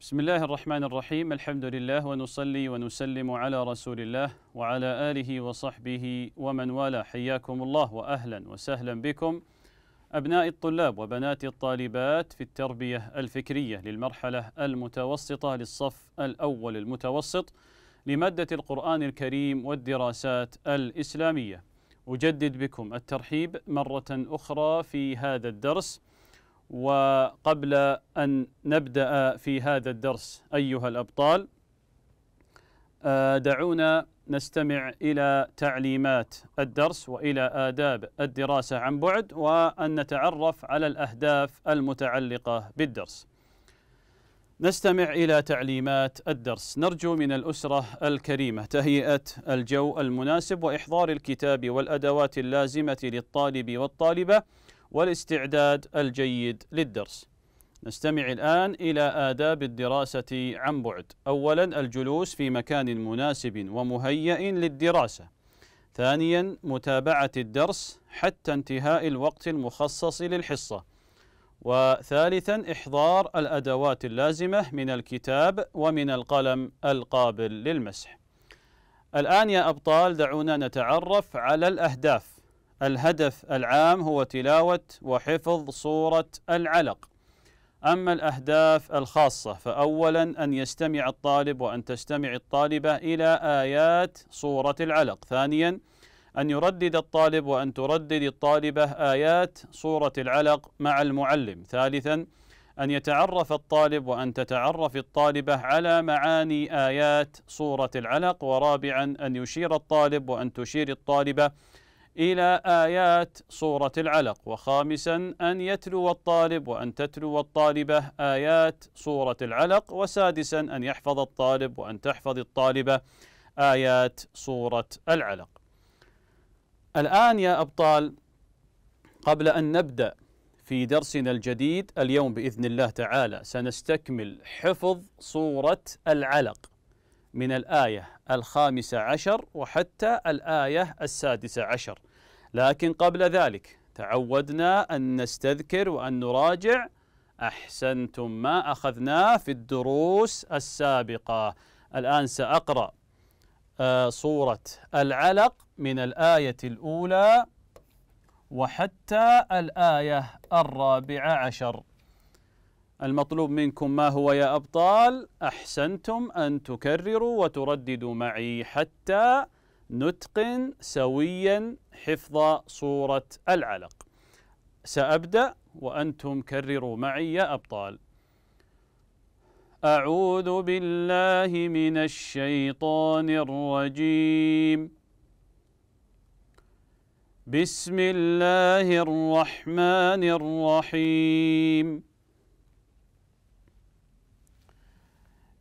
بسم الله الرحمن الرحيم الحمد لله ونصلي ونسلم على رسول الله وعلى آله وصحبه ومن والاه حياكم الله وأهلا وسهلا بكم أبناء الطلاب وبنات الطالبات في التربية الفكرية للمرحلة المتوسطة للصف الأول المتوسط لمادة القرآن الكريم والدراسات الإسلامية أجدد بكم الترحيب مرة أخرى في هذا الدرس وقبل أن نبدأ في هذا الدرس أيها الأبطال آه، دعونا نستمع إلى تعليمات الدرس وإلى آداب الدراسة عن بعد وأن نتعرف على الأهداف المتعلقة بالدرس. نستمع إلى تعليمات الدرس، نرجو من الأسرة الكريمة تهيئة الجو المناسب وإحضار الكتاب والأدوات اللازمة للطالب والطالبة والاستعداد الجيد للدرس. نستمع الآن إلى آداب الدراسة عن بعد. أولاً الجلوس في مكان مناسب ومهيأ للدراسة. ثانياً متابعة الدرس حتى انتهاء الوقت المخصص للحصة. وثالثاً إحضار الأدوات اللازمة من الكتاب ومن القلم القابل للمسح. الآن يا أبطال دعونا نتعرف على الأهداف الهدف العام هو تلاوة وحفظ صورة العلق أما الأهداف الخاصة فأولا أن يستمع الطالب وأن تستمع الطالبة إلى آيات صورة العلق ثانيا أن يردد الطالب وأن تردد الطالبة آيات صورة العلق مع المعلم ثالثا أن يتعرف الطالب وأن تتعرف الطالبة على معاني آيات صورة العلق ورابعا أن يشير الطالب وأن تشير الطالبة إلى آيات صورة العلق وخامسا أن يتلو الطالب وأن تتلو الطالبة آيات صورة العلق وسادسا أن يحفظ الطالب وأن تحفظ الطالبة آيات صورة العلق الآن يا أبطال قبل أن نبدأ في درسنا الجديد اليوم بإذن الله تعالى سنستكمل حفظ صورة العلق من الآية الخامسة عشر وحتى الآية السادسة عشر لكن قبل ذلك تعودنا أن نستذكر وأن نراجع أحسنتم ما أخذناه في الدروس السابقة الآن سأقرأ صورة آه، العلق من الآية الأولى وحتى الآية الرابعة عشر المطلوب منكم ما هو يا أبطال أحسنتم أن تكرروا وترددوا معي حتى نتقن سويا حفظ صورة العلق سأبدأ وأنتم كرروا معي يا أبطال أعوذ بالله من الشيطان الرجيم بسم الله الرحمن الرحيم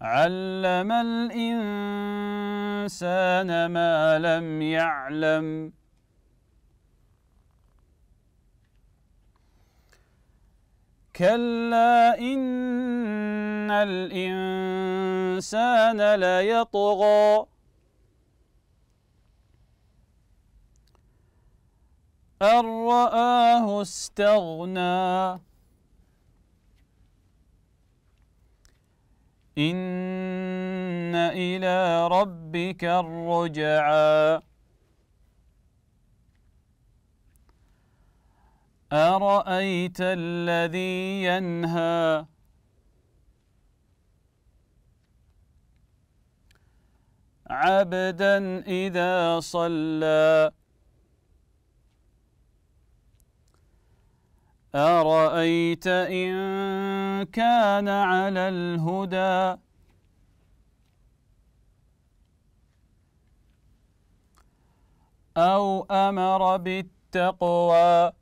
علم الإنسان ما لم يعلم كلا إن الإنسان ليطغى أن رآه استغنى إن إلى ربك الرجعى أرأيت الذي ينهى عبدا إذا صلى أرأيت إن كان على الهدى أو أمر بالتقوى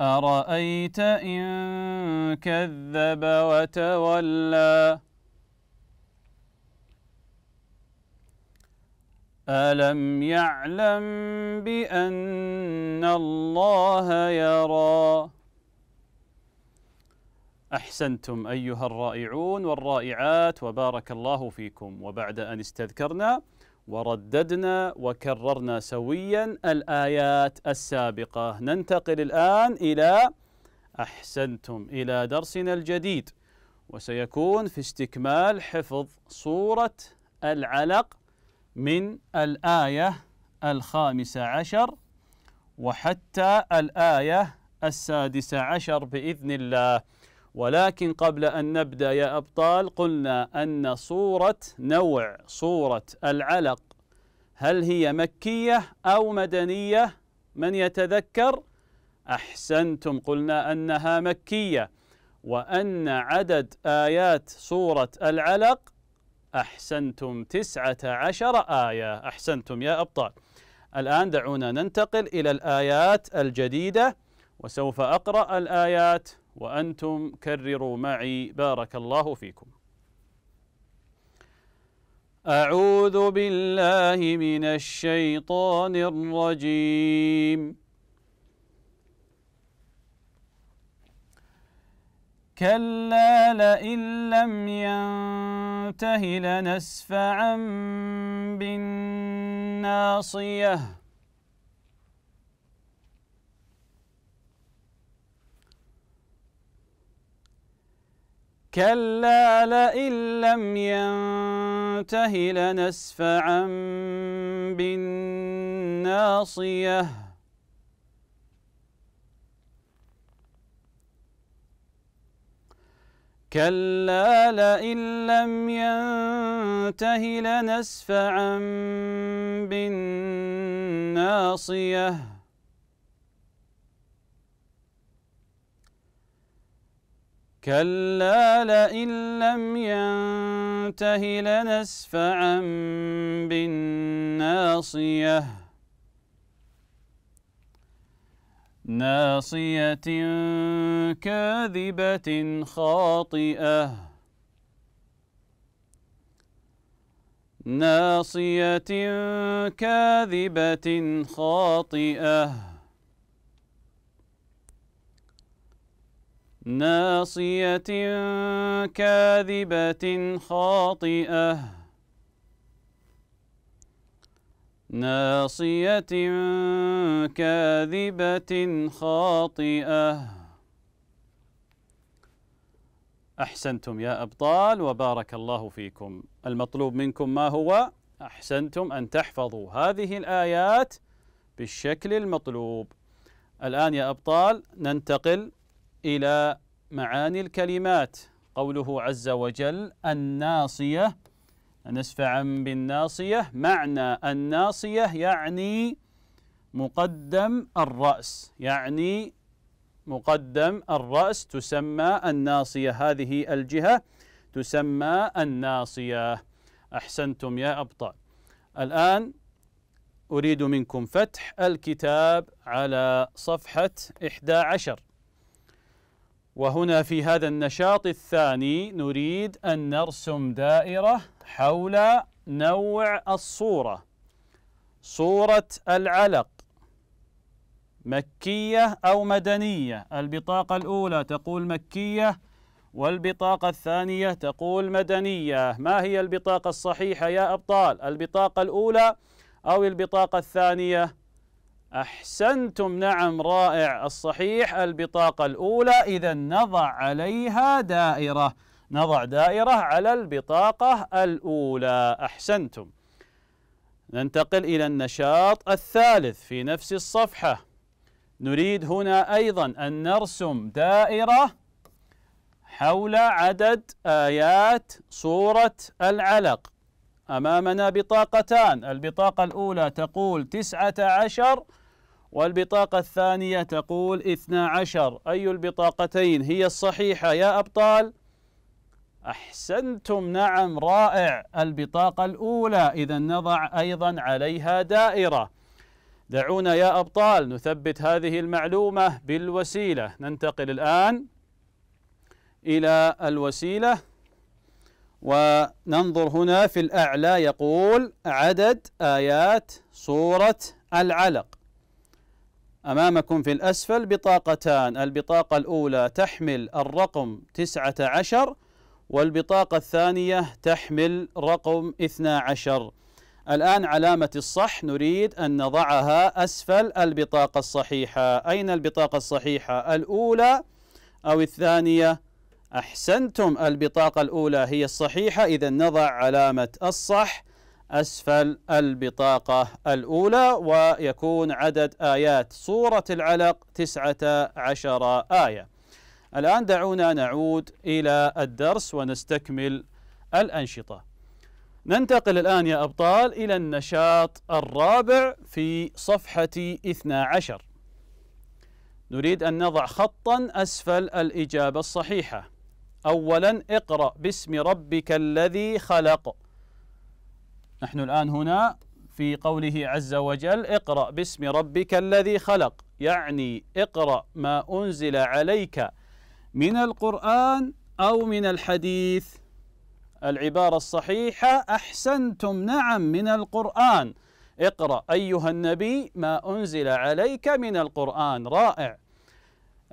أرأيت إن كذب وتولى ألم يعلم بأن الله يرى أحسنتم أيها الرائعون والرائعات وبارك الله فيكم وبعد أن استذكرنا ورددنا وكررنا سويا الآيات السابقة ننتقل الآن إلى أحسنتم إلى درسنا الجديد وسيكون في استكمال حفظ صورة العلق من الآية الخامسة عشر وحتى الآية السادسة عشر بإذن الله ولكن قبل أن نبدأ يا أبطال قلنا أن صورة نوع صورة العلق هل هي مكية أو مدنية من يتذكر أحسنتم قلنا أنها مكية وأن عدد آيات صورة العلق أحسنتم تسعة عشر آية أحسنتم يا أبطال الآن دعونا ننتقل إلى الآيات الجديدة وسوف أقرأ الآيات وأنتم كرروا معي بارك الله فيكم أعوذ بالله من الشيطان الرجيم كلا لئن لم ينته لنسفعا بالناصية كلا لئن لم ينته لنسفعا بالناصيه كلا لئن لم ينته لنسفعا بالناصية كلا لئن لم ينته لنسفعا بالناصيه ناصية كاذبة خاطئة ناصية كاذبة خاطئة ناصية كاذبة خاطئة ناصية كاذبة خاطئة أحسنتم يا أبطال وبارك الله فيكم المطلوب منكم ما هو؟ أحسنتم أن تحفظوا هذه الآيات بالشكل المطلوب الآن يا أبطال ننتقل إلى معاني الكلمات قوله عز وجل الناصية نسفعا بالناصية معنى الناصية يعني مقدم الرأس يعني مقدم الرأس تسمى الناصية هذه الجهة تسمى الناصية أحسنتم يا أبطال الآن أريد منكم فتح الكتاب على صفحة 11 وهنا في هذا النشاط الثاني نريد أن نرسم دائرة حول نوع الصورة صورة العلق مكية أو مدنية البطاقة الأولى تقول مكية والبطاقة الثانية تقول مدنية ما هي البطاقة الصحيحة يا أبطال البطاقة الأولى أو البطاقة الثانية أحسنتم نعم رائع الصحيح البطاقة الأولى إذا نضع عليها دائرة نضع دائرة على البطاقة الأولى أحسنتم ننتقل إلى النشاط الثالث في نفس الصفحة نريد هنا أيضا أن نرسم دائرة حول عدد آيات سورة العلق أمامنا بطاقتان البطاقة الأولى تقول تسعة عشر والبطاقة الثانية تقول اثنا عشر أي البطاقتين هي الصحيحة يا أبطال؟ أحسنتم نعم رائع البطاقة الأولى إذا نضع أيضا عليها دائرة دعونا يا أبطال نثبت هذه المعلومة بالوسيلة ننتقل الآن إلى الوسيلة وننظر هنا في الأعلى يقول عدد آيات سورة العلق أمامكم في الأسفل بطاقتان البطاقة الأولى تحمل الرقم 19 والبطاقة الثانية تحمل رقم 12 الآن علامة الصح نريد أن نضعها أسفل البطاقة الصحيحة أين البطاقة الصحيحة الأولى أو الثانية أحسنتم البطاقة الأولى هي الصحيحة إذا نضع علامة الصح أسفل البطاقة الأولى ويكون عدد آيات سورة العلق تسعة عشر آية الآن دعونا نعود إلى الدرس ونستكمل الأنشطة ننتقل الآن يا أبطال إلى النشاط الرابع في صفحة 12 نريد أن نضع خطا أسفل الإجابة الصحيحة أولا اقرأ باسم ربك الذي خلق نحن الآن هنا في قوله عز وجل اقرأ باسم ربك الذي خلق يعني اقرأ ما أنزل عليك من القرآن أو من الحديث العبارة الصحيحة أحسنتم نعم من القرآن اقرأ أيها النبي ما أنزل عليك من القرآن رائع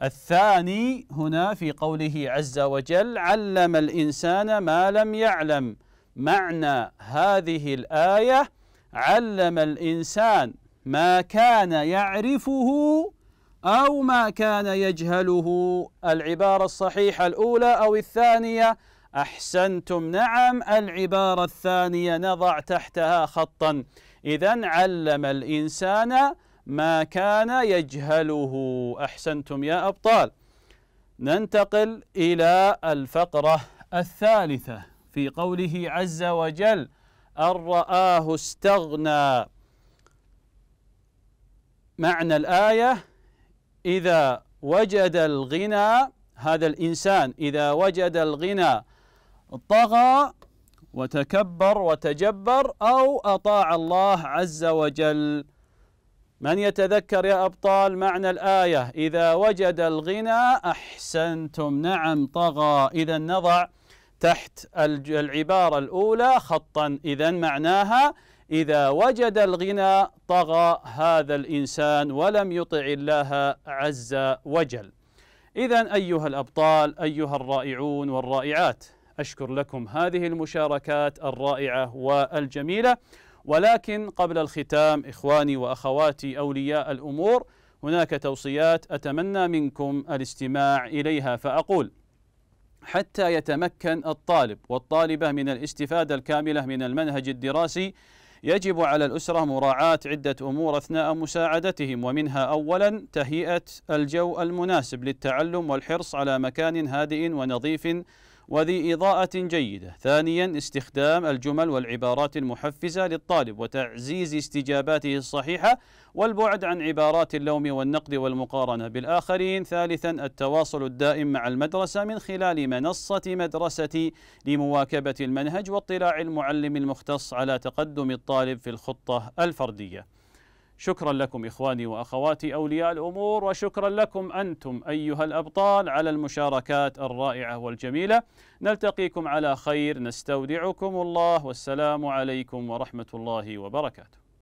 الثاني هنا في قوله عز وجل علم الإنسان ما لم يعلم معنى هذه الآية علم الإنسان ما كان يعرفه أو ما كان يجهله العبارة الصحيحة الأولى أو الثانية أحسنتم نعم العبارة الثانية نضع تحتها خطا إذا علم الإنسان ما كان يجهله أحسنتم يا أبطال ننتقل إلى الفقرة الثالثة في قوله عز وجل أن رآه استغنى معنى الآية إذا وجد الغنى هذا الإنسان إذا وجد الغنى طغى وتكبر وتجبر أو أطاع الله عز وجل من يتذكر يا أبطال معنى الآية إذا وجد الغنى أحسنتم نعم طغى إذا نضع تحت العبارة الأولى خطا إذا معناها إذا وجد الغنى طغى هذا الإنسان ولم يطع الله عز وجل إذا أيها الأبطال أيها الرائعون والرائعات أشكر لكم هذه المشاركات الرائعة والجميلة ولكن قبل الختام إخواني وأخواتي أولياء الأمور هناك توصيات أتمنى منكم الاستماع إليها فأقول حتى يتمكن الطالب والطالبة من الاستفادة الكاملة من المنهج الدراسي يجب على الأسرة مراعاة عدة أمور أثناء مساعدتهم ومنها أولا تهيئة الجو المناسب للتعلم والحرص على مكان هادئ ونظيف وذي إضاءة جيدة ثانيا استخدام الجمل والعبارات المحفزة للطالب وتعزيز استجاباته الصحيحة والبعد عن عبارات اللوم والنقد والمقارنة بالآخرين ثالثا التواصل الدائم مع المدرسة من خلال منصة مدرستي لمواكبة المنهج واطلاع المعلم المختص على تقدم الطالب في الخطة الفردية شكرا لكم إخواني وأخواتي أولياء الأمور وشكرا لكم أنتم أيها الأبطال على المشاركات الرائعة والجميلة نلتقيكم على خير نستودعكم الله والسلام عليكم ورحمة الله وبركاته